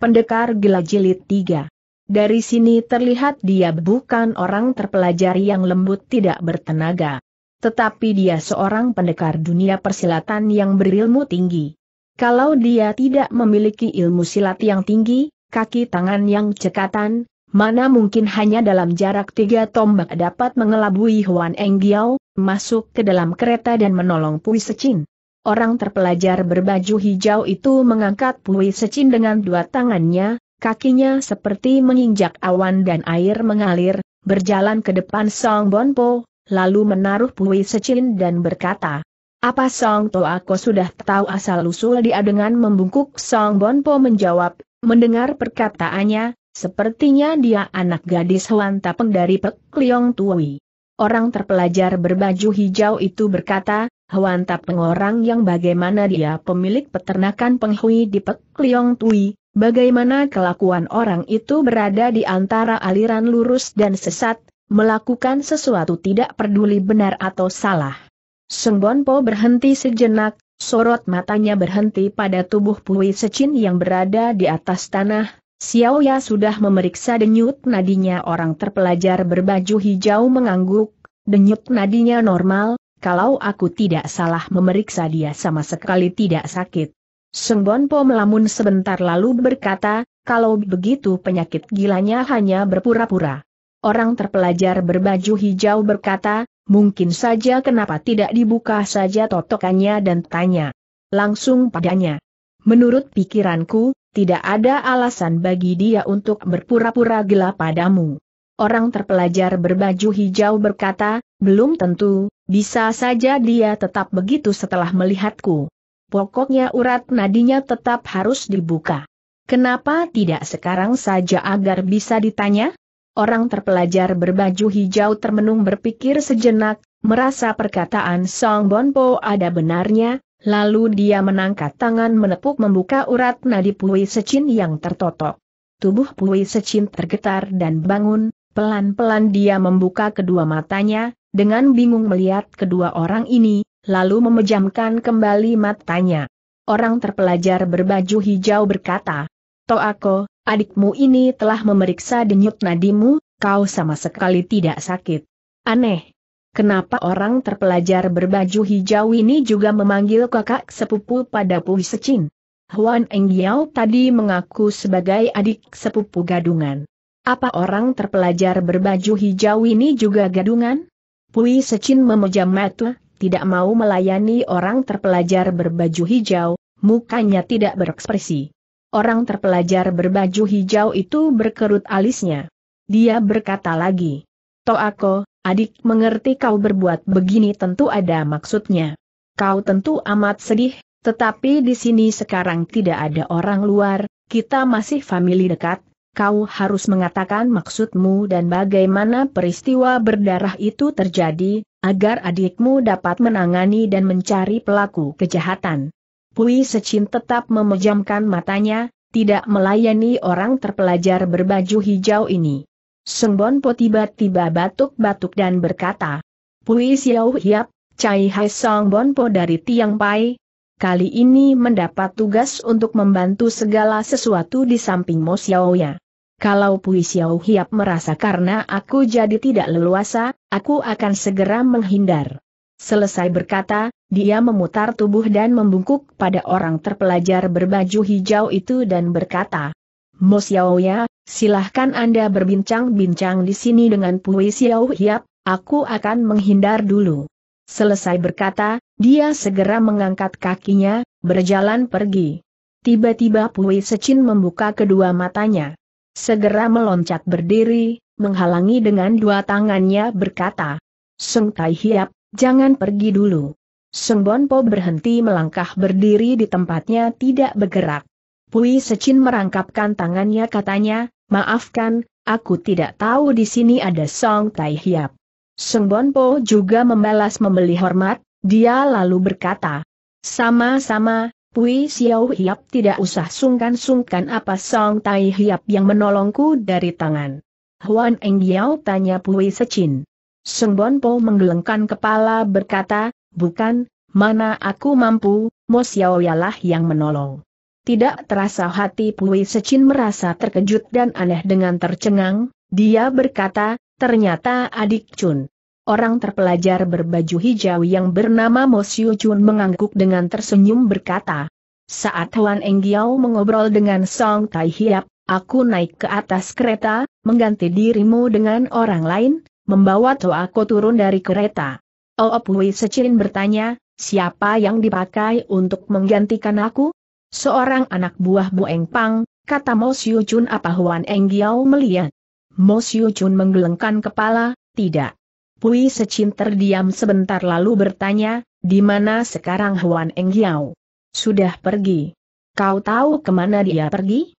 Pendekar Gila Jilid 3 Dari sini terlihat dia bukan orang terpelajar yang lembut tidak bertenaga. Tetapi dia seorang pendekar dunia persilatan yang berilmu tinggi. Kalau dia tidak memiliki ilmu silat yang tinggi, kaki tangan yang cekatan, mana mungkin hanya dalam jarak tiga tombak dapat mengelabui Huan Enggiao, masuk ke dalam kereta dan menolong Pui Secin. Orang terpelajar berbaju hijau itu mengangkat Pui Secin dengan dua tangannya, kakinya seperti menginjak awan dan air mengalir, berjalan ke depan Song Bonpo, lalu menaruh Pui Secin dan berkata, Apa Song To aku sudah tahu asal-usul dia dengan membungkuk Song Bonpo menjawab, mendengar perkataannya, Sepertinya dia anak gadis Huan Tapeng dari Pek Liong Tui. Orang terpelajar berbaju hijau itu berkata, Hwan pengorang orang yang bagaimana dia pemilik peternakan penghui di Pek Liong Tui, bagaimana kelakuan orang itu berada di antara aliran lurus dan sesat, melakukan sesuatu tidak peduli benar atau salah. Sung Po berhenti sejenak, sorot matanya berhenti pada tubuh Pui Secin yang berada di atas tanah, Xiao Ya sudah memeriksa denyut nadinya orang terpelajar berbaju hijau mengangguk, denyut nadinya normal, kalau aku tidak salah memeriksa dia sama sekali tidak sakit. Bonpo melamun sebentar lalu berkata, kalau begitu penyakit gilanya hanya berpura-pura. Orang terpelajar berbaju hijau berkata, mungkin saja kenapa tidak dibuka saja totokannya dan tanya. Langsung padanya. Menurut pikiranku, tidak ada alasan bagi dia untuk berpura-pura gila padamu. Orang terpelajar berbaju hijau berkata, belum tentu, bisa saja dia tetap begitu setelah melihatku. Pokoknya urat nadinya tetap harus dibuka. Kenapa tidak sekarang saja agar bisa ditanya? Orang terpelajar berbaju hijau termenung berpikir sejenak, merasa perkataan Song Bonpo ada benarnya, lalu dia menangkat tangan menepuk membuka urat nadi Pui Secin yang tertotok. Tubuh Pui Secin tergetar dan bangun, pelan-pelan dia membuka kedua matanya, dengan bingung melihat kedua orang ini, lalu memejamkan kembali matanya. Orang terpelajar berbaju hijau berkata, Toako, adikmu ini telah memeriksa denyut nadimu, kau sama sekali tidak sakit. Aneh. Kenapa orang terpelajar berbaju hijau ini juga memanggil kakak sepupu pada Pui Secin? Huan Enggiao tadi mengaku sebagai adik sepupu gadungan. Apa orang terpelajar berbaju hijau ini juga gadungan? Pui Secin memejam mata, tidak mau melayani orang terpelajar berbaju hijau, mukanya tidak berekspresi. Orang terpelajar berbaju hijau itu berkerut alisnya. Dia berkata lagi, Toako, adik mengerti kau berbuat begini tentu ada maksudnya. Kau tentu amat sedih, tetapi di sini sekarang tidak ada orang luar, kita masih famili dekat, kau harus mengatakan maksudmu dan bagaimana peristiwa berdarah itu terjadi, agar adikmu dapat menangani dan mencari pelaku kejahatan. Pui Secin tetap memejamkan matanya, tidak melayani orang terpelajar berbaju hijau ini. Sengbon Po tiba-tiba batuk-batuk dan berkata, Pui Xiao Hiap, Cai Hai Songbon Po dari Tiang Pai, kali ini mendapat tugas untuk membantu segala sesuatu di samping Mo Xiaoya. Kalau Pui Xiao Hiap merasa karena aku jadi tidak leluasa, aku akan segera menghindar. Selesai berkata, dia memutar tubuh dan membungkuk pada orang terpelajar berbaju hijau itu dan berkata, Mo Xiaoya, silahkan Anda berbincang-bincang di sini dengan Pui Xiao Hiap, aku akan menghindar dulu. Selesai berkata, dia segera mengangkat kakinya, berjalan pergi. Tiba-tiba Pui Secin membuka kedua matanya. Segera meloncat berdiri, menghalangi dengan dua tangannya berkata, Seng Tai Hiap, jangan pergi dulu. Seng Bonpo berhenti melangkah berdiri di tempatnya tidak bergerak. Pui Secin merangkapkan tangannya katanya, maafkan, aku tidak tahu di sini ada Song Tai Hiap. Sembonpo juga membalas membeli hormat, dia lalu berkata, sama-sama, Pui Xiao Hiap tidak usah sungkan-sungkan apa Song Tai Hiap yang menolongku dari tangan. Huan Eng Yao tanya Pui Secin. Bonpo menggelengkan kepala berkata, bukan, mana aku mampu, Mo Xiao Yalah yang menolong. Tidak terasa hati Pui Secin merasa terkejut dan aneh dengan tercengang, dia berkata, Ternyata adik Chun. Orang terpelajar berbaju hijau yang bernama Mo Siu Chun mengangguk dengan tersenyum berkata, saat Huan Enggiao mengobrol dengan Song Tai Hiap, aku naik ke atas kereta, mengganti dirimu dengan orang lain, membawa aku turun dari kereta. Oh Pui Secin bertanya, siapa yang dipakai untuk menggantikan aku? Seorang anak buah Bu Eng Pang, kata Mo Siu Chun apa Huan Enggiao melihat. Mo Siu Chun menggelengkan kepala, tidak. Pui Secin terdiam sebentar lalu bertanya, di mana sekarang Huan Eng Yau? Sudah pergi. Kau tahu kemana dia pergi?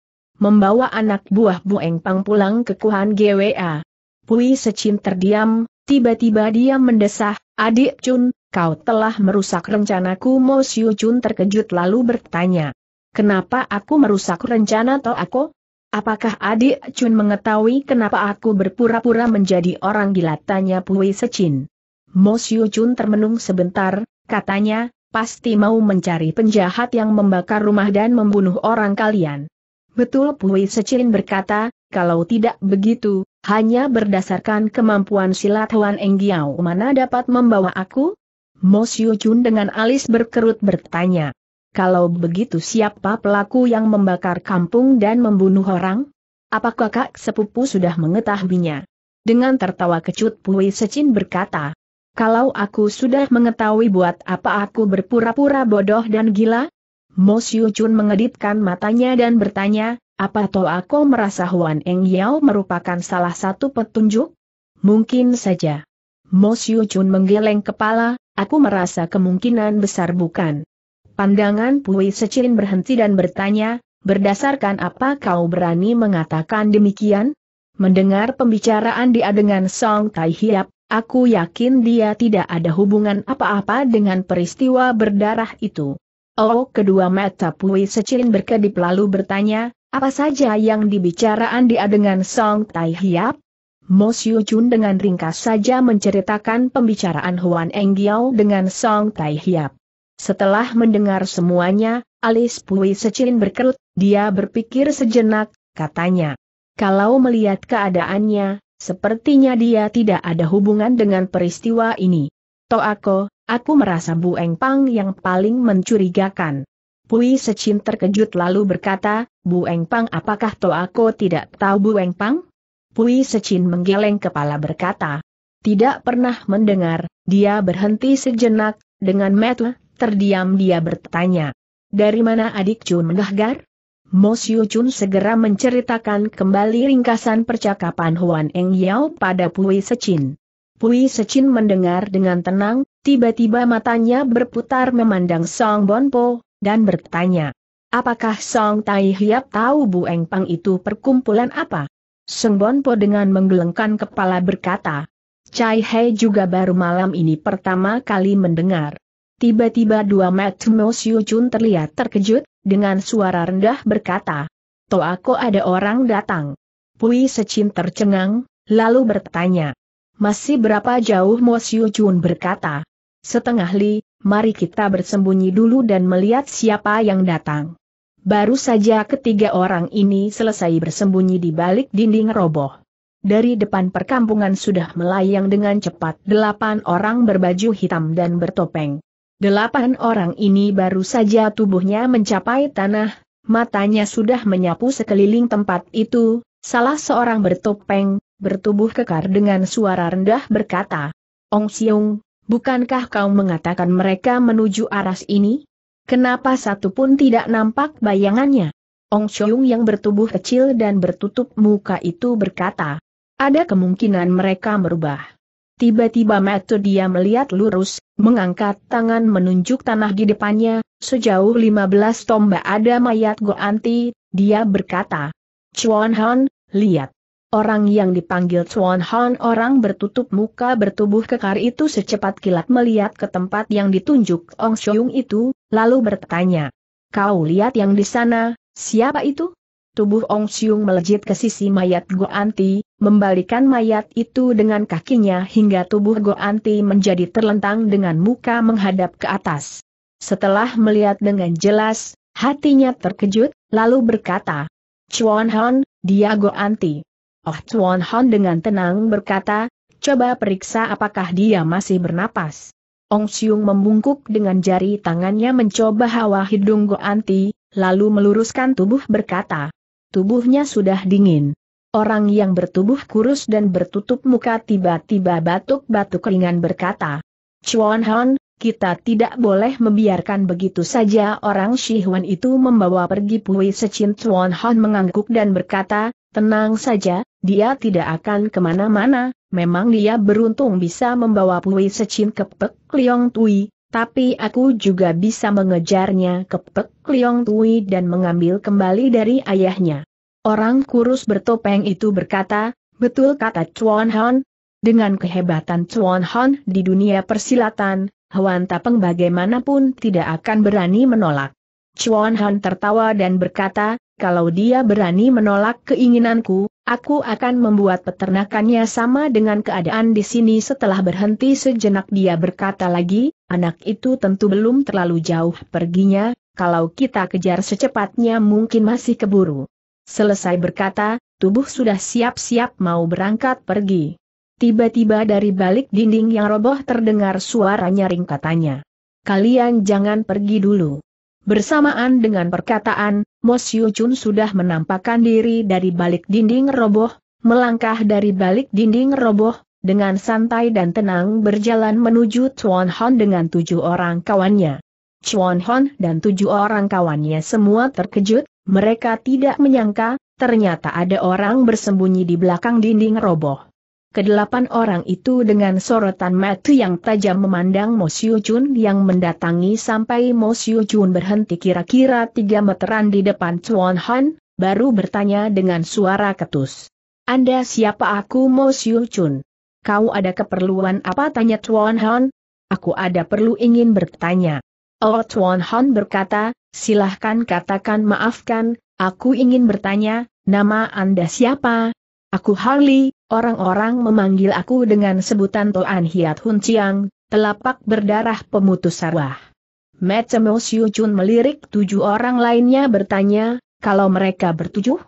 Membawa anak buah Bu Eng Pang pulang ke Kuhan GWA. Pui Secin terdiam, tiba-tiba dia mendesah, adik Chun, kau telah merusak rencanaku Mo Siu Chun terkejut lalu bertanya. Kenapa aku merusak rencana Toako? Apakah adik Chun mengetahui kenapa aku berpura-pura menjadi orang gila? Tanya Pui Secin. Mosyu Chun termenung sebentar, katanya, pasti mau mencari penjahat yang membakar rumah dan membunuh orang kalian. Betul Pui Secin berkata, kalau tidak begitu, hanya berdasarkan kemampuan silat Huan Enggiao mana dapat membawa aku? Mosyu Chun dengan alis berkerut bertanya. Kalau begitu siapa pelaku yang membakar kampung dan membunuh orang? Apakah kak sepupu sudah mengetahuinya? Dengan tertawa kecut Pui Secin berkata, Kalau aku sudah mengetahui buat apa aku berpura-pura bodoh dan gila? Mo Siu Chun mengedipkan matanya dan bertanya, apa toh aku merasa Huan Eng Yao merupakan salah satu petunjuk? Mungkin saja. Mo Siu Chun menggeleng kepala, aku merasa kemungkinan besar bukan. Pandangan Pui Secin berhenti dan bertanya, berdasarkan apa kau berani mengatakan demikian? Mendengar pembicaraan dia dengan Song Tai Hiap, aku yakin dia tidak ada hubungan apa-apa dengan peristiwa berdarah itu. Oh, kedua mata Pui Secin berkedip lalu bertanya, apa saja yang dibicaraan dia dengan Song Tai Hiap? Mo Siu Chun dengan ringkas saja menceritakan pembicaraan Huan Enggiao dengan Song Tai Hiap. Setelah mendengar semuanya, alis Pui Secin berkerut, dia berpikir sejenak, katanya. Kalau melihat keadaannya, sepertinya dia tidak ada hubungan dengan peristiwa ini. Toh aku merasa Bu Eng Pang yang paling mencurigakan. Pui Secin terkejut lalu berkata, Bu Eng Pang, apakah Toh aku tidak tahu Bu Eng Pang? Pui Secin menggeleng kepala berkata, tidak pernah mendengar, dia berhenti sejenak, dengan metu Terdiam dia bertanya. Dari mana adik Chun Gahgar? Mo Siu Chun segera menceritakan kembali ringkasan percakapan Huan Eng Yao pada Pui Secin. Pui Secin mendengar dengan tenang, tiba-tiba matanya berputar memandang Song Bonpo, dan bertanya. Apakah Song Tai Hiap tahu Bu Eng Pang itu perkumpulan apa? Song Bonpo dengan menggelengkan kepala berkata. Chai Hei juga baru malam ini pertama kali mendengar. Tiba-tiba dua mat Mosiu Chun terlihat terkejut, dengan suara rendah berkata, Toako ada orang datang. Pui Secin tercengang, lalu bertanya, Masih berapa jauh Mosiu Chun berkata, Setengah li, mari kita bersembunyi dulu dan melihat siapa yang datang. Baru saja ketiga orang ini selesai bersembunyi di balik dinding roboh. Dari depan perkampungan sudah melayang dengan cepat delapan orang berbaju hitam dan bertopeng. Delapan orang ini baru saja tubuhnya mencapai tanah, matanya sudah menyapu sekeliling tempat itu, salah seorang bertopeng, bertubuh kekar dengan suara rendah berkata, Ong Siung, bukankah kau mengatakan mereka menuju aras ini? Kenapa satu pun tidak nampak bayangannya? Ong Siung yang bertubuh kecil dan bertutup muka itu berkata, ada kemungkinan mereka merubah Tiba-tiba metode dia melihat lurus, mengangkat tangan menunjuk tanah di depannya, sejauh 15 tombak ada mayat Goanti, dia berkata. Chuan Han, lihat. Orang yang dipanggil Chuan Han orang bertutup muka bertubuh kekar itu secepat kilat melihat ke tempat yang ditunjuk Ong Xiong itu, lalu bertanya. Kau lihat yang di sana, siapa itu? tubuh Ong Siung melejit ke sisi mayat Anti, membalikan mayat itu dengan kakinya hingga tubuh Anti menjadi terlentang dengan muka menghadap ke atas. Setelah melihat dengan jelas, hatinya terkejut, lalu berkata, Chuan Hon, dia Anti. Oh Chuan Hon dengan tenang berkata, coba periksa apakah dia masih bernapas. Ong Siung membungkuk dengan jari tangannya mencoba hawa hidung Anti, lalu meluruskan tubuh berkata, tubuhnya sudah dingin. Orang yang bertubuh kurus dan bertutup muka tiba-tiba batuk-batuk ringan berkata, Chuan Han, kita tidak boleh membiarkan begitu saja orang Shihuan itu membawa pergi Pui Secin Chuan Han mengangguk dan berkata, tenang saja, dia tidak akan kemana-mana, memang dia beruntung bisa membawa Pui Secin ke Pek Liong Tui, tapi aku juga bisa mengejarnya ke Pek Liong Tui dan mengambil kembali dari ayahnya. Orang kurus bertopeng itu berkata, betul kata Chuan Han. Dengan kehebatan Chuan Han di dunia persilatan, Hewan Tapeng bagaimanapun tidak akan berani menolak. Chuan Han tertawa dan berkata, kalau dia berani menolak keinginanku, aku akan membuat peternakannya sama dengan keadaan di sini setelah berhenti sejenak dia berkata lagi, anak itu tentu belum terlalu jauh perginya, kalau kita kejar secepatnya mungkin masih keburu. Selesai berkata, tubuh sudah siap-siap mau berangkat pergi. Tiba-tiba dari balik dinding yang roboh terdengar suara nyaring katanya. Kalian jangan pergi dulu. Bersamaan dengan perkataan, Mosyu Chun sudah menampakkan diri dari balik dinding roboh, melangkah dari balik dinding roboh, dengan santai dan tenang berjalan menuju Chuan Hon dengan tujuh orang kawannya. Chuan Hon dan tujuh orang kawannya semua terkejut, mereka tidak menyangka, ternyata ada orang bersembunyi di belakang dinding roboh. Kedelapan orang itu dengan sorotan mata yang tajam memandang Mo Siu Chun yang mendatangi sampai Mo Siu Chun berhenti kira-kira tiga meteran di depan Chuan Han, baru bertanya dengan suara ketus. Anda siapa aku Mo Siu Chun? Kau ada keperluan apa tanya Chuan Han? Aku ada perlu ingin bertanya. Oh Chuan Han berkata, silahkan katakan maafkan, aku ingin bertanya, nama Anda siapa? Aku Harley, Orang-orang memanggil aku dengan sebutan Toan Hiat Hun Chiang, telapak berdarah pemutus arwah. Macam Xiu Chun melirik tujuh orang lainnya bertanya, kalau mereka bertujuh?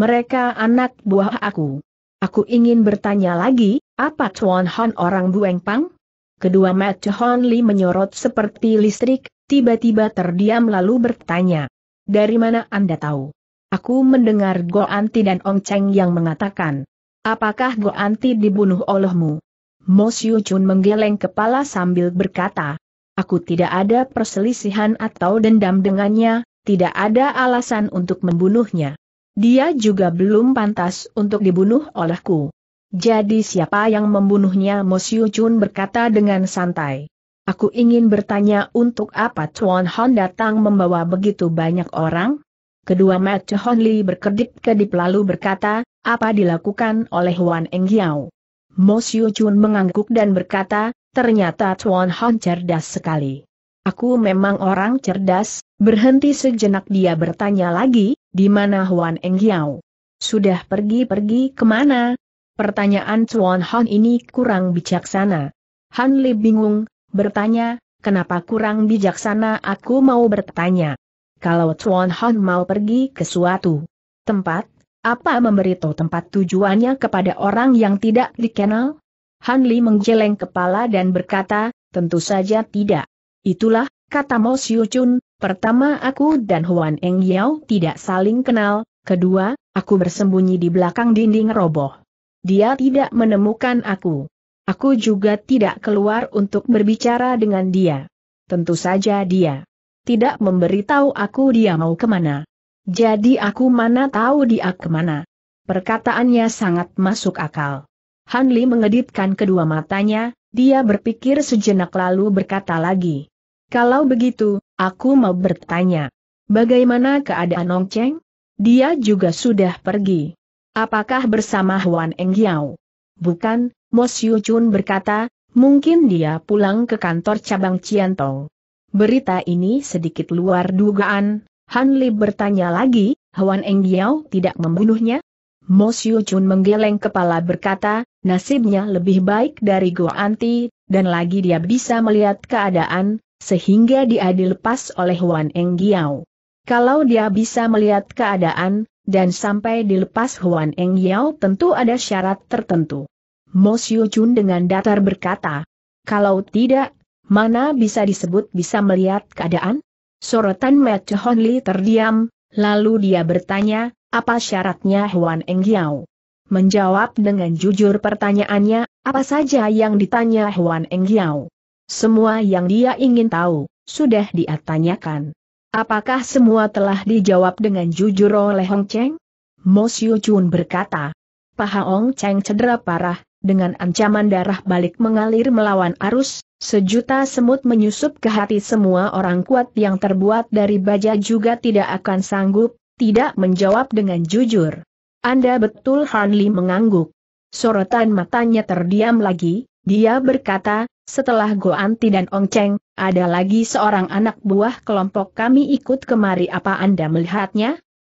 Mereka anak buah aku. Aku ingin bertanya lagi, apa Chuan Han orang Bueng Pang? Kedua Matt Hon Li menyorot seperti listrik, tiba-tiba terdiam lalu bertanya. Dari mana Anda tahu? Aku mendengar Go Anti dan Ong Cheng yang mengatakan. Apakah Anti dibunuh olehmu? Mo Siu Chun menggeleng kepala sambil berkata, Aku tidak ada perselisihan atau dendam dengannya, tidak ada alasan untuk membunuhnya. Dia juga belum pantas untuk dibunuh olehku. Jadi siapa yang membunuhnya Mo Siu Chun berkata dengan santai. Aku ingin bertanya untuk apa Tuan Han datang membawa begitu banyak orang? Kedua mata Hon Li berkedip-kedip lalu berkata, apa dilakukan oleh Wan Eng Giao? Mo Siu Chun mengangguk dan berkata, ternyata Tuan Hon cerdas sekali. Aku memang orang cerdas, berhenti sejenak dia bertanya lagi, di mana Huan Eng Sudah pergi-pergi kemana? Pertanyaan Tuan Han ini kurang bijaksana. Han Li bingung, bertanya, kenapa kurang bijaksana aku mau bertanya kalau Chuan Han mau pergi ke suatu tempat, apa memberitahu tempat tujuannya kepada orang yang tidak dikenal? Han Li menggeleng kepala dan berkata, tentu saja tidak. Itulah, kata Mo Siu Chun, pertama aku dan Huan Eng Yao tidak saling kenal, kedua, aku bersembunyi di belakang dinding roboh. Dia tidak menemukan aku. Aku juga tidak keluar untuk berbicara dengan dia. Tentu saja dia tidak memberitahu aku dia mau kemana. Jadi aku mana tahu dia kemana. Perkataannya sangat masuk akal. Han Li mengedipkan kedua matanya, dia berpikir sejenak lalu berkata lagi. Kalau begitu, aku mau bertanya. Bagaimana keadaan Ong Cheng? Dia juga sudah pergi. Apakah bersama Huan Eng Yao? Bukan, Mos Yu Chun berkata, mungkin dia pulang ke kantor cabang Ciantong. Berita ini sedikit luar dugaan, Han Li bertanya lagi, Hwan Eng Giao tidak membunuhnya? Mo Siu Chun menggeleng kepala berkata, nasibnya lebih baik dari Guo Anti, dan lagi dia bisa melihat keadaan, sehingga dia dilepas oleh Huan Eng Giao. Kalau dia bisa melihat keadaan, dan sampai dilepas Huan Eng Giao tentu ada syarat tertentu. Mo Siu Chun dengan datar berkata, kalau tidak, mana bisa disebut bisa melihat keadaan? Sorotan Matthew Hon terdiam, lalu dia bertanya, apa syaratnya Huan Eng Menjawab dengan jujur pertanyaannya, apa saja yang ditanya Huan Eng Semua yang dia ingin tahu, sudah dia tanyakan. Apakah semua telah dijawab dengan jujur oleh Hong Cheng? Mo Siu Chun berkata, Paha Hong Cheng cedera parah, dengan ancaman darah balik mengalir melawan arus, sejuta semut menyusup ke hati semua orang kuat yang terbuat dari baja juga tidak akan sanggup, tidak menjawab dengan jujur. Anda betul Hanli mengangguk. Sorotan matanya terdiam lagi, dia berkata, setelah Goanti dan Ong Cheng, ada lagi seorang anak buah kelompok kami ikut kemari apa Anda melihatnya?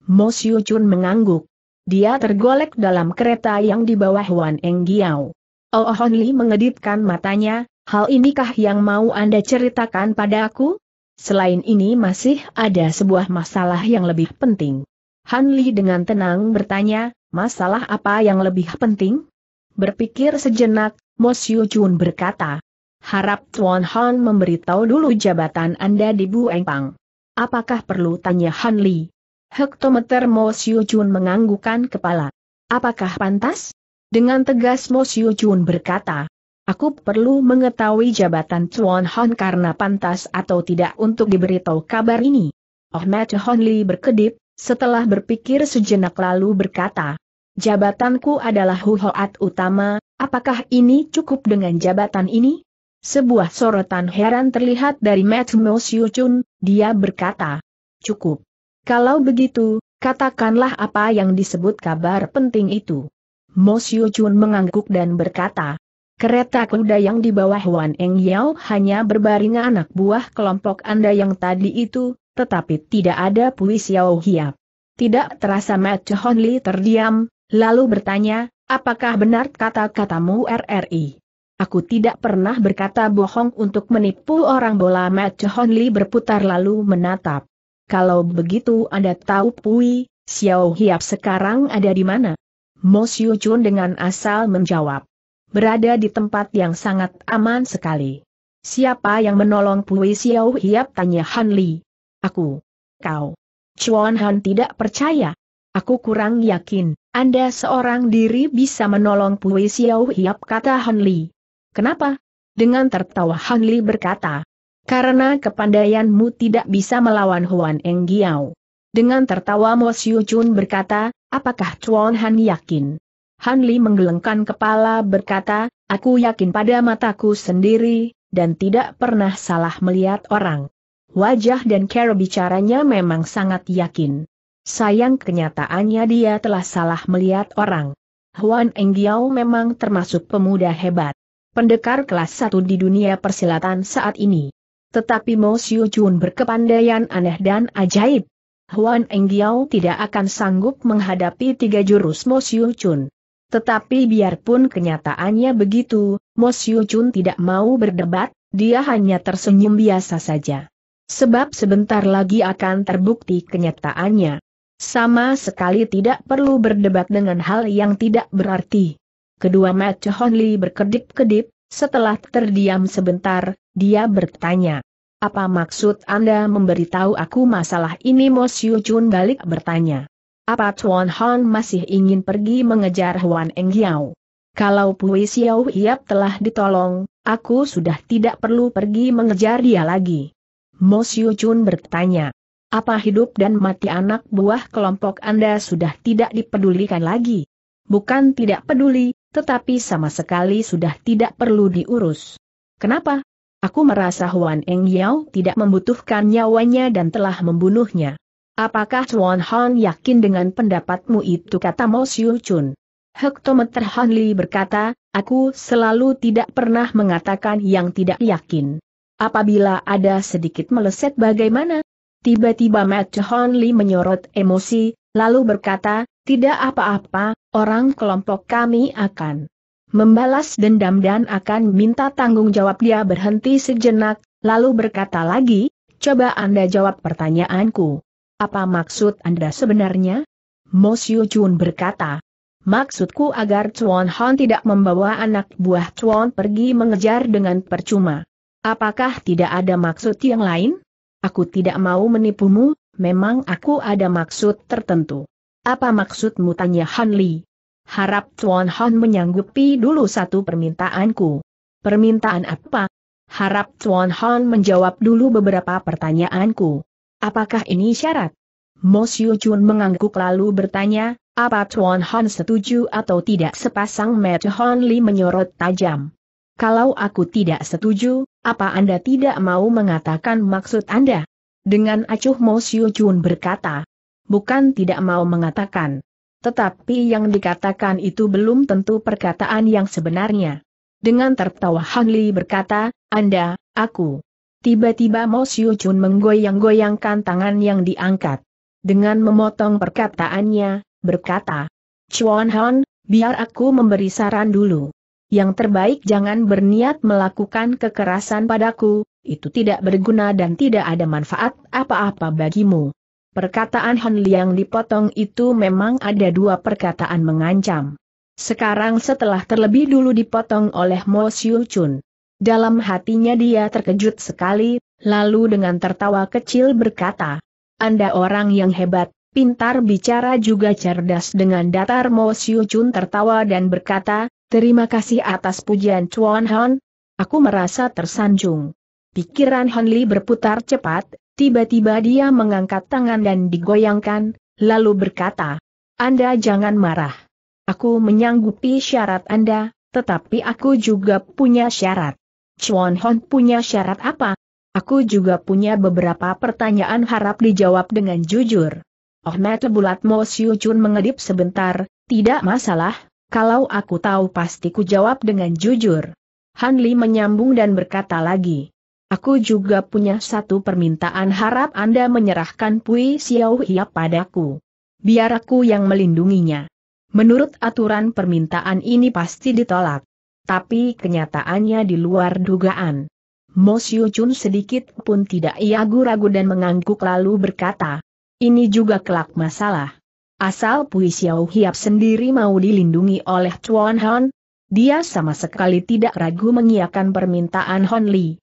Mo Chun mengangguk. Dia tergolek dalam kereta yang dibawa Huan Eng Giao. Oh, oh Hon Li mengedipkan matanya, hal inikah yang mau Anda ceritakan pada aku? Selain ini masih ada sebuah masalah yang lebih penting. Han Li dengan tenang bertanya, masalah apa yang lebih penting? Berpikir sejenak, Mo Siu Chun berkata, harap Tuan Han memberitahu dulu jabatan Anda di Bu Eng Pang. Apakah perlu tanya Han Li? Hektometer Mo Siu Jun menganggukkan kepala. Apakah pantas? Dengan tegas Mo Siu Jun berkata, Aku perlu mengetahui jabatan Chuan Hon karena pantas atau tidak untuk diberitahu kabar ini. Ahmad Hon Li berkedip, setelah berpikir sejenak lalu berkata, Jabatanku adalah huhoat utama, apakah ini cukup dengan jabatan ini? Sebuah sorotan heran terlihat dari Matt Mo Siu dia berkata, Cukup. Kalau begitu, katakanlah apa yang disebut kabar penting itu. Mo Siu Chun mengangguk dan berkata, Kereta kuda yang di bawah Wan Eng Yao hanya berbaring anak buah kelompok Anda yang tadi itu, tetapi tidak ada Pui Yao Hiap. Tidak terasa Matt Chon Li terdiam, lalu bertanya, apakah benar kata-katamu RRI? Aku tidak pernah berkata bohong untuk menipu orang bola Matt Chon Li berputar lalu menatap. Kalau begitu Anda tahu Pui, Xiao Hiap sekarang ada di mana? Mo Siu Chun dengan asal menjawab. Berada di tempat yang sangat aman sekali. Siapa yang menolong Pui Xiao Hiap tanya Han Li. Aku. Kau. Chuan Han tidak percaya. Aku kurang yakin, Anda seorang diri bisa menolong Pui Xiao Hiap kata Han Li. Kenapa? Dengan tertawa Han Li berkata, karena kepandaianmu tidak bisa melawan Huan Eng Giao. Dengan tertawa Mo Siu Chun berkata, apakah Chuan Han yakin? Han Li menggelengkan kepala berkata, aku yakin pada mataku sendiri, dan tidak pernah salah melihat orang. Wajah dan cara bicaranya memang sangat yakin. Sayang kenyataannya dia telah salah melihat orang. Huan Eng Giao memang termasuk pemuda hebat. Pendekar kelas 1 di dunia persilatan saat ini. Tetapi Mo Xiu Jun berkepandaian aneh dan ajaib. Huan Enggiao tidak akan sanggup menghadapi tiga jurus Mo Xiu Jun. Tetapi biarpun kenyataannya begitu, Mo Xiu Jun tidak mau berdebat, dia hanya tersenyum biasa saja. Sebab sebentar lagi akan terbukti kenyataannya. Sama sekali tidak perlu berdebat dengan hal yang tidak berarti. Kedua Matt Hon Li berkedip-kedip, setelah terdiam sebentar, dia bertanya. Apa maksud Anda memberitahu aku masalah ini Mo Siu Chun balik bertanya. Apa Tuan Han masih ingin pergi mengejar Huan Eng Yau? Kalau Pui Xiao Hiap telah ditolong, aku sudah tidak perlu pergi mengejar dia lagi. Mo Siu Chun bertanya. Apa hidup dan mati anak buah kelompok Anda sudah tidak dipedulikan lagi? Bukan tidak peduli, tetapi sama sekali sudah tidak perlu diurus. Kenapa? Aku merasa Huan Eng Yao tidak membutuhkan nyawanya dan telah membunuhnya. Apakah Chuan Han yakin dengan pendapatmu itu kata Mo Siu Chun? Hektometer Han Li berkata, aku selalu tidak pernah mengatakan yang tidak yakin. Apabila ada sedikit meleset bagaimana? Tiba-tiba Matt Chuan Li menyorot emosi, lalu berkata, tidak apa-apa, orang kelompok kami akan membalas dendam dan akan minta tanggung jawab dia berhenti sejenak, lalu berkata lagi, coba Anda jawab pertanyaanku. Apa maksud Anda sebenarnya? Mo Siu Chun berkata, maksudku agar Chuan Hon tidak membawa anak buah Chuan pergi mengejar dengan percuma. Apakah tidak ada maksud yang lain? Aku tidak mau menipumu, memang aku ada maksud tertentu. Apa maksudmu tanya Han Li? Harap Tuan Hon menyanggupi dulu satu permintaanku. Permintaan apa? Harap Tuan Hon menjawab dulu beberapa pertanyaanku. Apakah ini syarat? Mo Siu Chun mengangguk lalu bertanya, apa Tuan Hon setuju atau tidak sepasang mata Hon Li menyorot tajam. Kalau aku tidak setuju, apa Anda tidak mau mengatakan maksud Anda? Dengan acuh Mo Siu Chun berkata, bukan tidak mau mengatakan tetapi yang dikatakan itu belum tentu perkataan yang sebenarnya. Dengan tertawa Han Li berkata, Anda, aku. Tiba-tiba Mo Siu Chun menggoyang-goyangkan tangan yang diangkat. Dengan memotong perkataannya, berkata, Chuan Han, biar aku memberi saran dulu. Yang terbaik jangan berniat melakukan kekerasan padaku, itu tidak berguna dan tidak ada manfaat apa-apa bagimu. Perkataan Han Liang dipotong itu memang ada dua perkataan mengancam. Sekarang setelah terlebih dulu dipotong oleh Mo Xiu Chun. Dalam hatinya dia terkejut sekali, lalu dengan tertawa kecil berkata, Anda orang yang hebat, pintar bicara juga cerdas dengan datar Mo Xiu Chun tertawa dan berkata, Terima kasih atas pujian Chuan Han. Aku merasa tersanjung. Pikiran Han Li berputar cepat, Tiba-tiba dia mengangkat tangan dan digoyangkan, lalu berkata, Anda jangan marah. Aku menyanggupi syarat Anda, tetapi aku juga punya syarat. Chuan Hon punya syarat apa? Aku juga punya beberapa pertanyaan harap dijawab dengan jujur. Oh, Ahmed Bulat Mo Siu Chun mengedip sebentar, tidak masalah, kalau aku tahu pasti ku jawab dengan jujur. Han Li menyambung dan berkata lagi, Aku juga punya satu permintaan harap Anda menyerahkan Pui Xiao Hia padaku. Biar aku yang melindunginya. Menurut aturan permintaan ini pasti ditolak. Tapi kenyataannya di luar dugaan. Mo Siu Chun sedikit pun tidak ia ragu dan mengangguk lalu berkata, ini juga kelak masalah. Asal Pui Xiao Hiap sendiri mau dilindungi oleh Chuan Han, dia sama sekali tidak ragu mengiakan permintaan Hon Li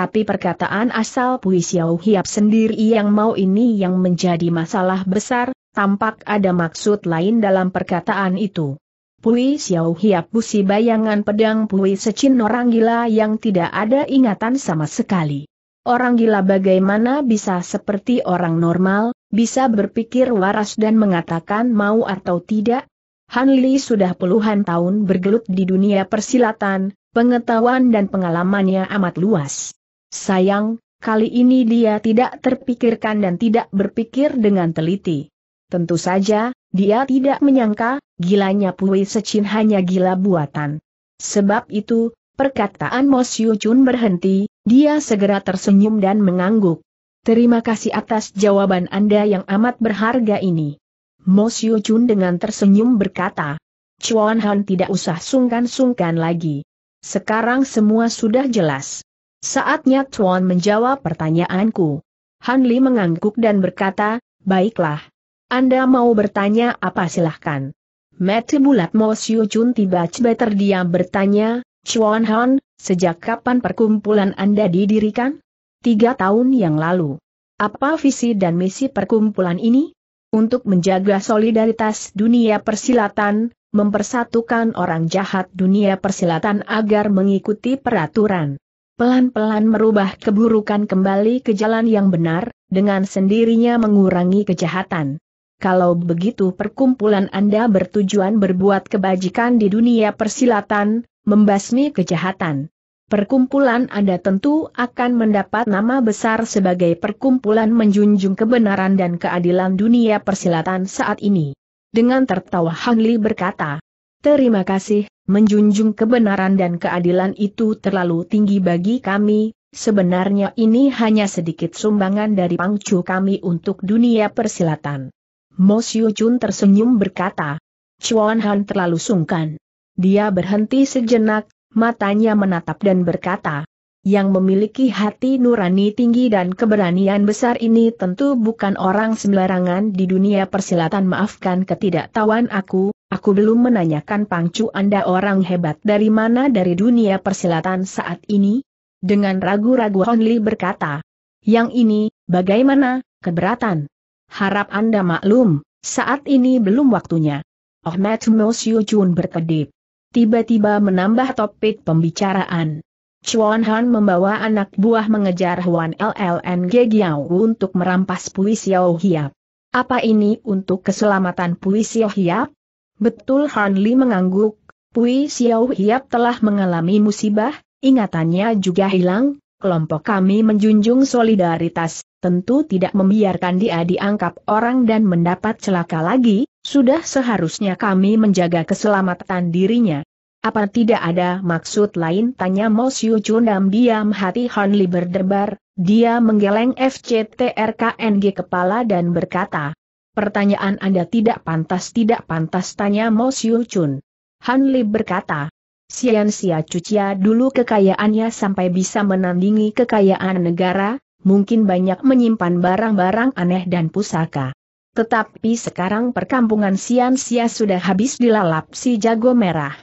tapi perkataan asal Pui Xiao Hiap sendiri yang mau ini yang menjadi masalah besar, tampak ada maksud lain dalam perkataan itu. Pui Xiao Hiap busi bayangan pedang Pui secin orang gila yang tidak ada ingatan sama sekali. Orang gila bagaimana bisa seperti orang normal, bisa berpikir waras dan mengatakan mau atau tidak? Han Li sudah puluhan tahun bergelut di dunia persilatan, pengetahuan dan pengalamannya amat luas. Sayang, kali ini dia tidak terpikirkan dan tidak berpikir dengan teliti. Tentu saja, dia tidak menyangka, gilanya Pui Secin hanya gila buatan. Sebab itu, perkataan Mos Chun berhenti, dia segera tersenyum dan mengangguk. Terima kasih atas jawaban Anda yang amat berharga ini. Mos Chun dengan tersenyum berkata, Chuan Han tidak usah sungkan-sungkan lagi. Sekarang semua sudah jelas. Saatnya Tuan menjawab pertanyaanku. Hanli mengangguk dan berkata, baiklah. Anda mau bertanya apa silahkan. Mati bulat Mo Siu Chun tiba-tiba terdiam bertanya, Chuan Han, sejak kapan perkumpulan Anda didirikan? Tiga tahun yang lalu. Apa visi dan misi perkumpulan ini? Untuk menjaga solidaritas dunia persilatan, mempersatukan orang jahat dunia persilatan agar mengikuti peraturan pelan-pelan merubah keburukan kembali ke jalan yang benar, dengan sendirinya mengurangi kejahatan. Kalau begitu perkumpulan Anda bertujuan berbuat kebajikan di dunia persilatan, membasmi kejahatan. Perkumpulan Anda tentu akan mendapat nama besar sebagai perkumpulan menjunjung kebenaran dan keadilan dunia persilatan saat ini. Dengan tertawa Hanli berkata, Terima kasih, menjunjung kebenaran dan keadilan itu terlalu tinggi bagi kami, sebenarnya ini hanya sedikit sumbangan dari pangcu kami untuk dunia persilatan. Mo Siu Chun tersenyum berkata, Chuan Han terlalu sungkan. Dia berhenti sejenak, matanya menatap dan berkata, yang memiliki hati nurani tinggi dan keberanian besar ini tentu bukan orang sembarangan di dunia persilatan maafkan ketidaktahuan aku, aku belum menanyakan pangcu Anda orang hebat dari mana dari dunia persilatan saat ini? Dengan ragu-ragu Honli berkata, yang ini, bagaimana, keberatan? Harap Anda maklum, saat ini belum waktunya. Ahmed Jun berkedip. Tiba-tiba menambah topik pembicaraan. Chuan Han membawa anak buah mengejar Huan LLN Giao untuk merampas Pui Xiao Hiap. Apa ini untuk keselamatan Pui Xiao Hiap? Betul Han Li mengangguk, Pui Xiao Hiap telah mengalami musibah, ingatannya juga hilang, kelompok kami menjunjung solidaritas, tentu tidak membiarkan dia diangkap orang dan mendapat celaka lagi, sudah seharusnya kami menjaga keselamatan dirinya. Apa tidak ada maksud lain tanya Mo Siu dan diam hati Han Li berdebar, dia menggeleng FCTRKNG kepala dan berkata, Pertanyaan Anda tidak pantas tidak pantas tanya Mo Siu Chun. Han Li berkata, Sian Sia Cucia dulu kekayaannya sampai bisa menandingi kekayaan negara, mungkin banyak menyimpan barang-barang aneh dan pusaka. Tetapi sekarang perkampungan Sian Sia sudah habis dilalap si jago merah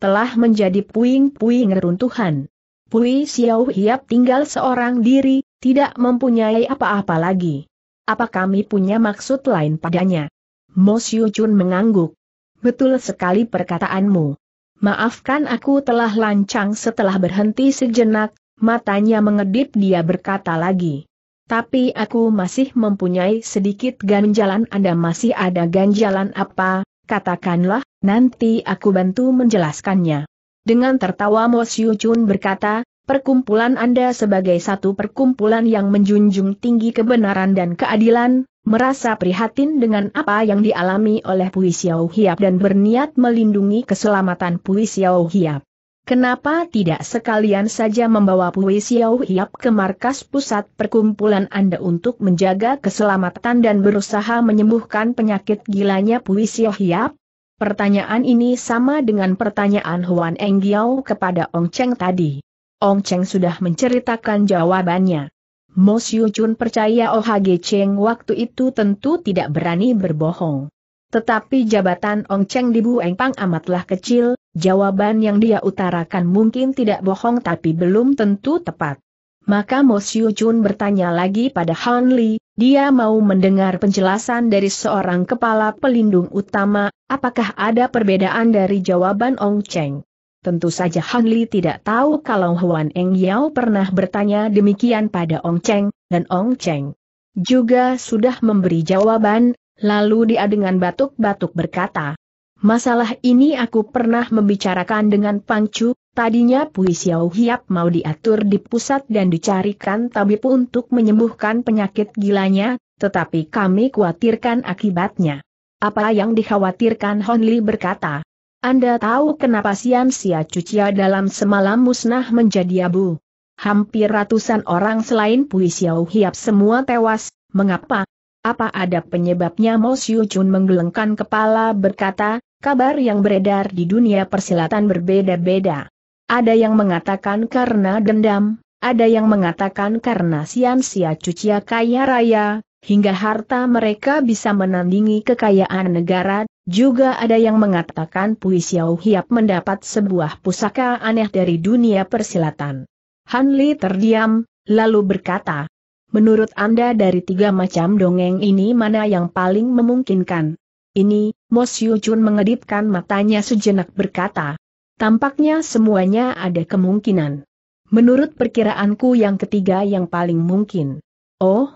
telah menjadi puing-puing reruntuhan. Pui Xiao Hiap tinggal seorang diri, tidak mempunyai apa-apa lagi. Apa kami punya maksud lain padanya? Mo Xiu Chun mengangguk. Betul sekali perkataanmu. Maafkan aku telah lancang setelah berhenti sejenak, matanya mengedip dia berkata lagi. Tapi aku masih mempunyai sedikit ganjalan Anda masih ada ganjalan apa, katakanlah, nanti aku bantu menjelaskannya. Dengan tertawa Mo Siu Chun berkata, perkumpulan Anda sebagai satu perkumpulan yang menjunjung tinggi kebenaran dan keadilan, merasa prihatin dengan apa yang dialami oleh Pui Xiao Hiap dan berniat melindungi keselamatan Pui Xiao Hiap. Kenapa tidak sekalian saja membawa Pui Xiao Hiap ke markas pusat perkumpulan Anda untuk menjaga keselamatan dan berusaha menyembuhkan penyakit gilanya Pui Xiao Hiap? Pertanyaan ini sama dengan pertanyaan Huan Eng Giao kepada Ong Cheng tadi. Ong Cheng sudah menceritakan jawabannya. Mo Xiu Chun percaya Oh Hage Cheng waktu itu tentu tidak berani berbohong. Tetapi jabatan Ong Cheng di Bu Engpang amatlah kecil, jawaban yang dia utarakan mungkin tidak bohong tapi belum tentu tepat. Maka Mo Siu Chun bertanya lagi pada Han Li, dia mau mendengar penjelasan dari seorang kepala pelindung utama, apakah ada perbedaan dari jawaban Ong Cheng. Tentu saja Han Li tidak tahu kalau Huan Eng Yao pernah bertanya demikian pada Ong Cheng, dan Ong Cheng juga sudah memberi jawaban, Lalu dia dengan batuk-batuk berkata, Masalah ini aku pernah membicarakan dengan Pangcu, tadinya Pui Xiao Hiap mau diatur di pusat dan dicarikan tabib untuk menyembuhkan penyakit gilanya, tetapi kami khawatirkan akibatnya. Apa yang dikhawatirkan Hon Li berkata. Anda tahu kenapa Sian Sia Cucia dalam semalam musnah menjadi abu? Hampir ratusan orang selain Pui Xiao Hiap semua tewas, mengapa? Apa ada penyebabnya Mo Siu Chun menggelengkan kepala berkata, kabar yang beredar di dunia persilatan berbeda-beda. Ada yang mengatakan karena dendam, ada yang mengatakan karena sia sia cucia kaya raya, hingga harta mereka bisa menandingi kekayaan negara, juga ada yang mengatakan Pui Xiao Hiap mendapat sebuah pusaka aneh dari dunia persilatan. Han Li terdiam, lalu berkata, Menurut Anda dari tiga macam dongeng ini mana yang paling memungkinkan? Ini, Mos Chun mengedipkan matanya sejenak berkata. Tampaknya semuanya ada kemungkinan. Menurut perkiraanku yang ketiga yang paling mungkin. Oh?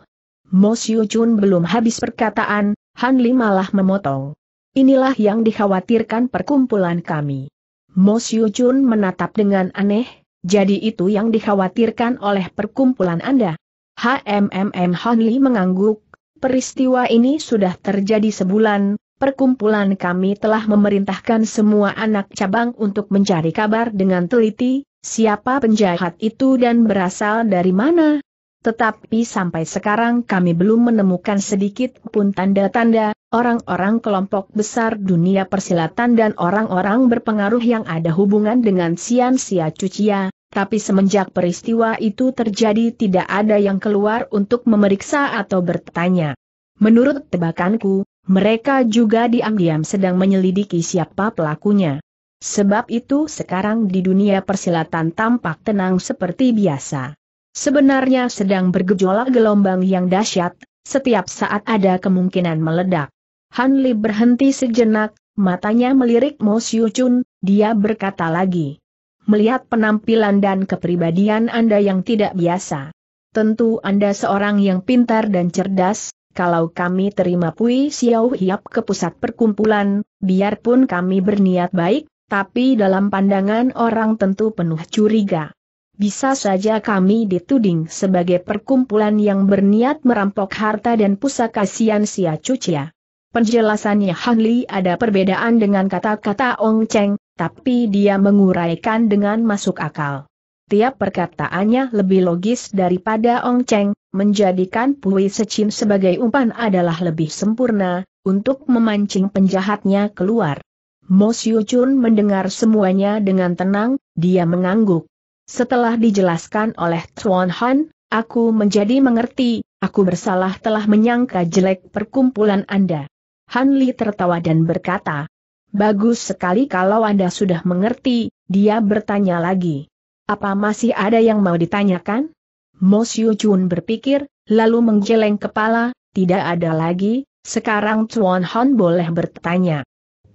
Mos Chun belum habis perkataan, Han Li malah memotong. Inilah yang dikhawatirkan perkumpulan kami. Mos Chun menatap dengan aneh, jadi itu yang dikhawatirkan oleh perkumpulan Anda. HMMM Honli mengangguk, peristiwa ini sudah terjadi sebulan, perkumpulan kami telah memerintahkan semua anak cabang untuk mencari kabar dengan teliti, siapa penjahat itu dan berasal dari mana. Tetapi sampai sekarang kami belum menemukan sedikit pun tanda-tanda, orang-orang kelompok besar dunia persilatan dan orang-orang berpengaruh yang ada hubungan dengan Sian Sia Cucia, tapi semenjak peristiwa itu terjadi tidak ada yang keluar untuk memeriksa atau bertanya. Menurut tebakanku, mereka juga diam-diam sedang menyelidiki siapa pelakunya. Sebab itu sekarang di dunia persilatan tampak tenang seperti biasa. Sebenarnya sedang bergejolak gelombang yang dahsyat, setiap saat ada kemungkinan meledak. Han Li berhenti sejenak, matanya melirik Mo Siu Chun, dia berkata lagi melihat penampilan dan kepribadian Anda yang tidak biasa. Tentu Anda seorang yang pintar dan cerdas, kalau kami terima Pui Xiao Hiap ke pusat perkumpulan, biarpun kami berniat baik, tapi dalam pandangan orang tentu penuh curiga. Bisa saja kami dituding sebagai perkumpulan yang berniat merampok harta dan pusaka Sian Sia Cucia. Penjelasannya Han Li ada perbedaan dengan kata-kata Ong Cheng, tapi dia menguraikan dengan masuk akal. Tiap perkataannya lebih logis daripada Ong Cheng, menjadikan Pui Sechin sebagai umpan adalah lebih sempurna, untuk memancing penjahatnya keluar. Mo Siu Chun mendengar semuanya dengan tenang, dia mengangguk. Setelah dijelaskan oleh Tuan Han, aku menjadi mengerti, aku bersalah telah menyangka jelek perkumpulan Anda. Han Li tertawa dan berkata, Bagus sekali kalau Anda sudah mengerti, dia bertanya lagi. Apa masih ada yang mau ditanyakan? Mo Siu Chun berpikir, lalu menggeleng kepala, tidak ada lagi, sekarang Chuan Hon boleh bertanya.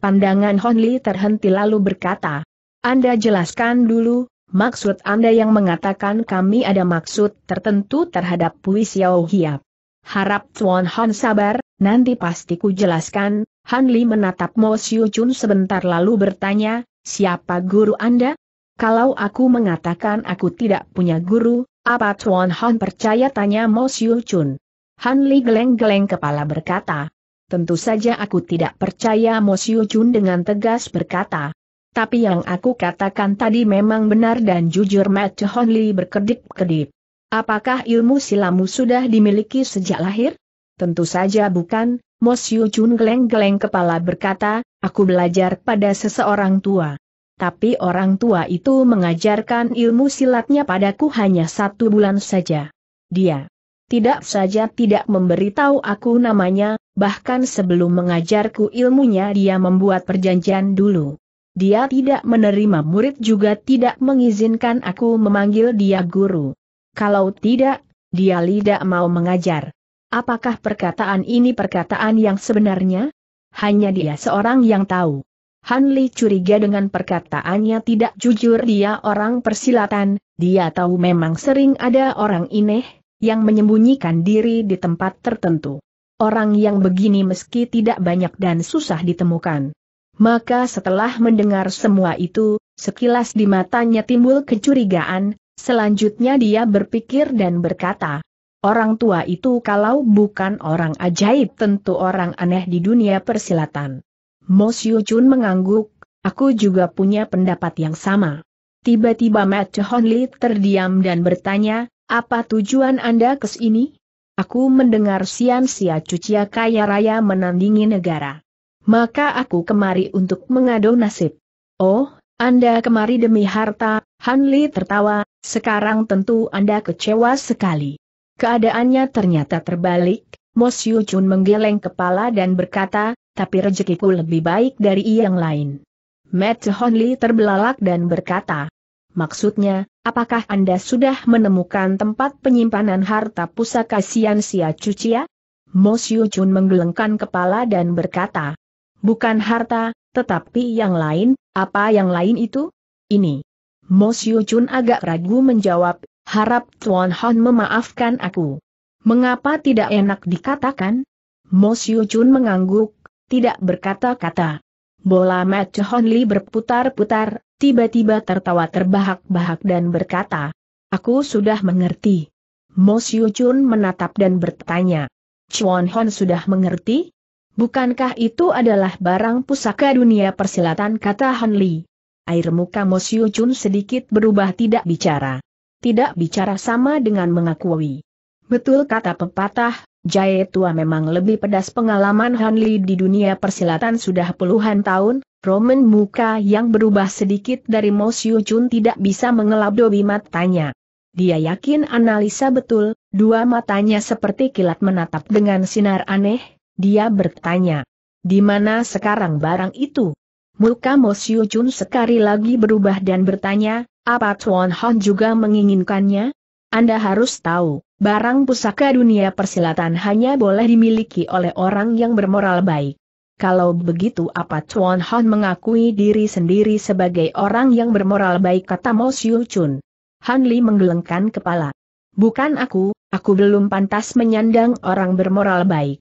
Pandangan Hon Li terhenti lalu berkata, Anda jelaskan dulu, maksud Anda yang mengatakan kami ada maksud tertentu terhadap Pui Xiao Hiap. Harap Tuan Han sabar, nanti pasti ku jelaskan. Han Li menatap Mo Siu Chun sebentar lalu bertanya, siapa guru Anda? Kalau aku mengatakan aku tidak punya guru, apa Tuan Han percaya tanya Mo Siu Chun? Han Li geleng-geleng kepala berkata, tentu saja aku tidak percaya Mo Siu Chun dengan tegas berkata. Tapi yang aku katakan tadi memang benar dan jujur Matt Hon Li berkedip-kedip. Apakah ilmu silamu sudah dimiliki sejak lahir? Tentu saja bukan, Mosyu Chun geleng-geleng kepala berkata, aku belajar pada seseorang tua. Tapi orang tua itu mengajarkan ilmu silatnya padaku hanya satu bulan saja. Dia tidak saja tidak memberitahu aku namanya, bahkan sebelum mengajarku ilmunya dia membuat perjanjian dulu. Dia tidak menerima murid juga tidak mengizinkan aku memanggil dia guru kalau tidak, dia tidak mau mengajar. Apakah perkataan ini perkataan yang sebenarnya? Hanya dia seorang yang tahu. Han Li curiga dengan perkataannya tidak jujur dia orang persilatan, dia tahu memang sering ada orang ineh, yang menyembunyikan diri di tempat tertentu. Orang yang begini meski tidak banyak dan susah ditemukan. Maka setelah mendengar semua itu, sekilas di matanya timbul kecurigaan, Selanjutnya dia berpikir dan berkata, orang tua itu kalau bukan orang ajaib tentu orang aneh di dunia persilatan. Mo Siu Chun mengangguk, aku juga punya pendapat yang sama. Tiba-tiba Matt Hon Lee terdiam dan bertanya, apa tujuan Anda ke sini? Aku mendengar Sian Sia Cucia Kaya Raya menandingi negara. Maka aku kemari untuk mengadu nasib. Oh, anda kemari demi harta, Hanli tertawa, sekarang tentu Anda kecewa sekali. Keadaannya ternyata terbalik, Mo Chun menggeleng kepala dan berkata, tapi rezekiku lebih baik dari yang lain. Matt Honli terbelalak dan berkata, maksudnya, apakah Anda sudah menemukan tempat penyimpanan harta pusaka Sian Sia Cucia? Ya? Mo Chun menggelengkan kepala dan berkata, bukan harta, tetapi yang lain, apa yang lain itu? Ini. Mo Siu Chun agak ragu menjawab, harap Tuan Hon memaafkan aku. Mengapa tidak enak dikatakan? Mo Siu Chun mengangguk, tidak berkata-kata. Bola Mat Hon Li berputar-putar, tiba-tiba tertawa terbahak-bahak dan berkata, Aku sudah mengerti. Mo Siu Chun menatap dan bertanya, Chuan Hon sudah mengerti? Bukankah itu adalah barang pusaka dunia persilatan kata Han Li? Air muka Mo Siu Chun sedikit berubah tidak bicara. Tidak bicara sama dengan mengakui. Betul kata pepatah, Jaya tua memang lebih pedas pengalaman Han Li di dunia persilatan sudah puluhan tahun, Roman muka yang berubah sedikit dari Mo Siu Chun tidak bisa mengelabdobi matanya. Dia yakin analisa betul, dua matanya seperti kilat menatap dengan sinar aneh, dia bertanya, di mana sekarang barang itu? Muka Mo Chun sekali lagi berubah dan bertanya, apa Tuan Hon juga menginginkannya? Anda harus tahu, barang pusaka dunia persilatan hanya boleh dimiliki oleh orang yang bermoral baik. Kalau begitu apa Tuan Hon mengakui diri sendiri sebagai orang yang bermoral baik kata Mo Siu Chun. Han Li menggelengkan kepala. Bukan aku, aku belum pantas menyandang orang bermoral baik.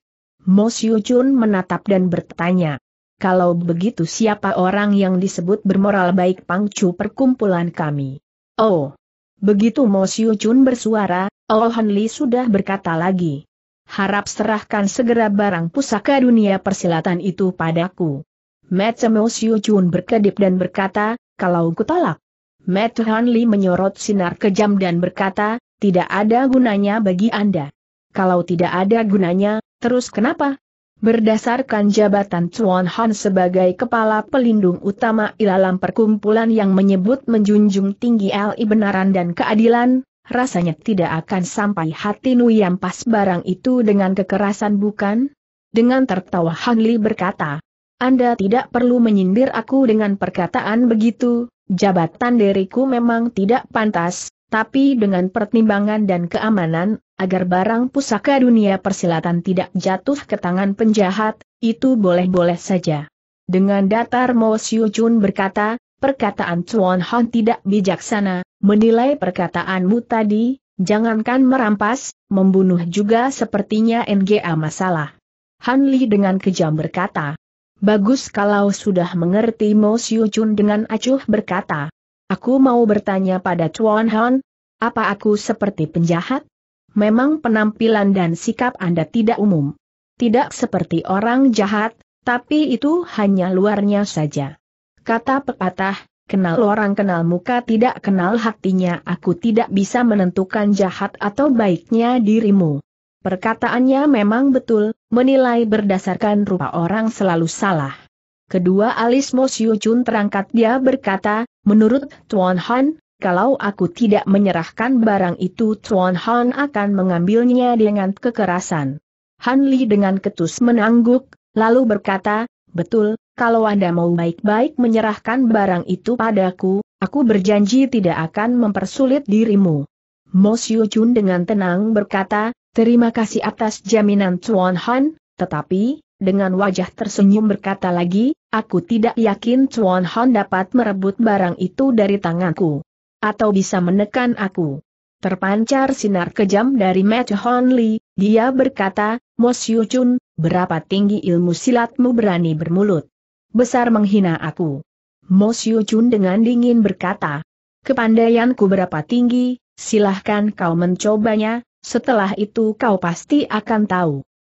Mo Siu Chun menatap dan bertanya. Kalau begitu siapa orang yang disebut bermoral baik pangcu perkumpulan kami? Oh. Begitu Mo Siu Chun bersuara, Oh Han Li sudah berkata lagi. Harap serahkan segera barang pusaka dunia persilatan itu padaku. Mete Mo Siu Chun berkedip dan berkata, kalau ku tolak. Mete Han Li menyorot sinar kejam dan berkata, tidak ada gunanya bagi Anda. Kalau tidak ada gunanya, Terus kenapa? Berdasarkan jabatan Chuan Han sebagai kepala pelindung utama ilalam perkumpulan yang menyebut menjunjung tinggi LI benaran dan keadilan, rasanya tidak akan sampai hati Nui yang pas barang itu dengan kekerasan bukan? Dengan tertawa Han Li berkata, Anda tidak perlu menyindir aku dengan perkataan begitu, jabatan diriku memang tidak pantas, tapi dengan pertimbangan dan keamanan, agar barang pusaka dunia persilatan tidak jatuh ke tangan penjahat, itu boleh-boleh saja. Dengan datar Mo Siu Chun berkata, perkataan Chuan Han tidak bijaksana, menilai perkataanmu tadi, jangankan merampas, membunuh juga sepertinya NGA masalah. Han Li dengan kejam berkata, Bagus kalau sudah mengerti Mo Siu Chun dengan acuh berkata, Aku mau bertanya pada Chuan Han, apa aku seperti penjahat? Memang penampilan dan sikap Anda tidak umum. Tidak seperti orang jahat, tapi itu hanya luarnya saja. Kata pepatah, kenal orang kenal muka tidak kenal hatinya aku tidak bisa menentukan jahat atau baiknya dirimu. Perkataannya memang betul, menilai berdasarkan rupa orang selalu salah. Kedua alis Mo Siu Chun terangkat dia berkata, menurut Tuan Han, kalau aku tidak menyerahkan barang itu Tuan Han akan mengambilnya dengan kekerasan. Han Li dengan ketus menangguk, lalu berkata, betul, kalau Anda mau baik-baik menyerahkan barang itu padaku, aku berjanji tidak akan mempersulit dirimu. Mo Siu Chun dengan tenang berkata, terima kasih atas jaminan Tuan Han, tetapi, dengan wajah tersenyum berkata lagi, aku tidak yakin Chuan Hon dapat merebut barang itu dari tanganku. Atau bisa menekan aku. Terpancar sinar kejam dari Matt Hon Lee, dia berkata, Mos Yu Chun, berapa tinggi ilmu silatmu berani bermulut. Besar menghina aku. Mos Yu Chun dengan dingin berkata, kepandaianku berapa tinggi, silahkan kau mencobanya, setelah itu kau pasti akan tahu.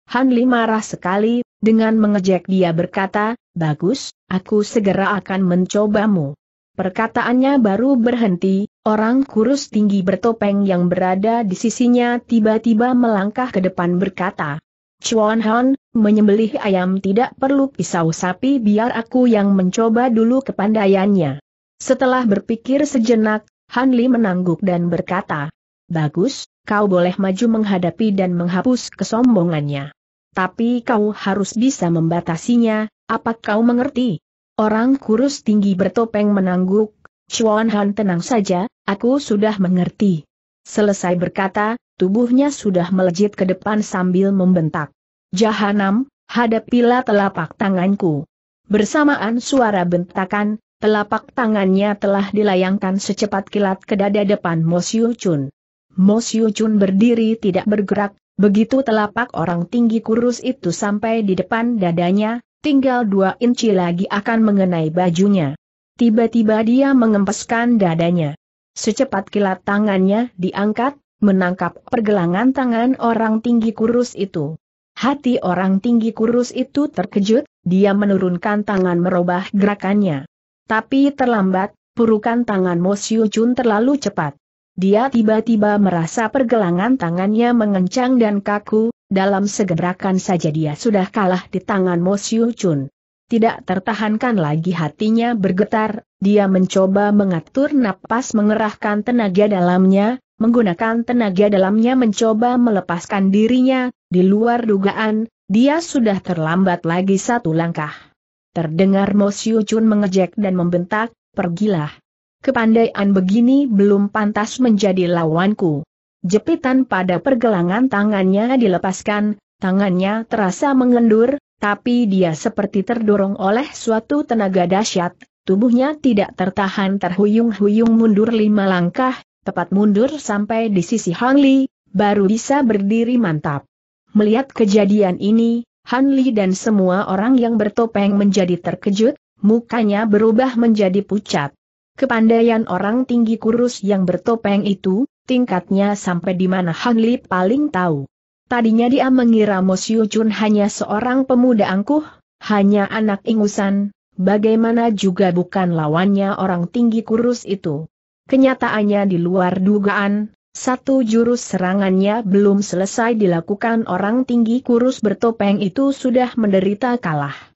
Hanli marah sekali, dengan mengejek dia berkata, Bagus, aku segera akan mencobamu. Perkataannya baru berhenti, orang kurus tinggi bertopeng yang berada di sisinya tiba-tiba melangkah ke depan berkata, Chuan Han, menyembelih ayam tidak perlu pisau sapi biar aku yang mencoba dulu kepandaiannya. Setelah berpikir sejenak, Hanli menangguk dan berkata, Bagus, kau boleh maju menghadapi dan menghapus kesombongannya. Tapi kau harus bisa membatasinya, apa kau mengerti? Orang kurus tinggi bertopeng menangguk, Chuan Han tenang saja, aku sudah mengerti. Selesai berkata, tubuhnya sudah melejit ke depan sambil membentak. Jahanam, hadapilah telapak tanganku. Bersamaan suara bentakan, telapak tangannya telah dilayangkan secepat kilat ke dada depan Mosyu Chun. Siu Chun berdiri tidak bergerak, begitu telapak orang tinggi kurus itu sampai di depan dadanya, tinggal dua inci lagi akan mengenai bajunya. Tiba-tiba dia mengempeskan dadanya. Secepat kilat tangannya diangkat, menangkap pergelangan tangan orang tinggi kurus itu. Hati orang tinggi kurus itu terkejut, dia menurunkan tangan merubah gerakannya. Tapi terlambat, purukan tangan Siu Chun terlalu cepat. Dia tiba-tiba merasa pergelangan tangannya mengencang dan kaku, dalam segerakan saja dia sudah kalah di tangan Mo Siu Chun. Tidak tertahankan lagi hatinya bergetar, dia mencoba mengatur napas mengerahkan tenaga dalamnya, menggunakan tenaga dalamnya mencoba melepaskan dirinya, di luar dugaan, dia sudah terlambat lagi satu langkah. Terdengar Mo Siu Chun mengejek dan membentak, pergilah kepandaian begini belum pantas menjadi lawanku. Jepitan pada pergelangan tangannya dilepaskan, tangannya terasa mengendur, tapi dia seperti terdorong oleh suatu tenaga dahsyat, tubuhnya tidak tertahan terhuyung-huyung mundur lima langkah, tepat mundur sampai di sisi Hang Li, baru bisa berdiri mantap. Melihat kejadian ini, Han Li dan semua orang yang bertopeng menjadi terkejut, mukanya berubah menjadi pucat. Kepandaian orang tinggi kurus yang bertopeng itu, tingkatnya sampai di mana Han Li paling tahu. Tadinya dia mengira Mo Siu Chun hanya seorang pemuda angkuh, hanya anak ingusan, bagaimana juga bukan lawannya orang tinggi kurus itu. Kenyataannya di luar dugaan, satu jurus serangannya belum selesai dilakukan orang tinggi kurus bertopeng itu sudah menderita kalah.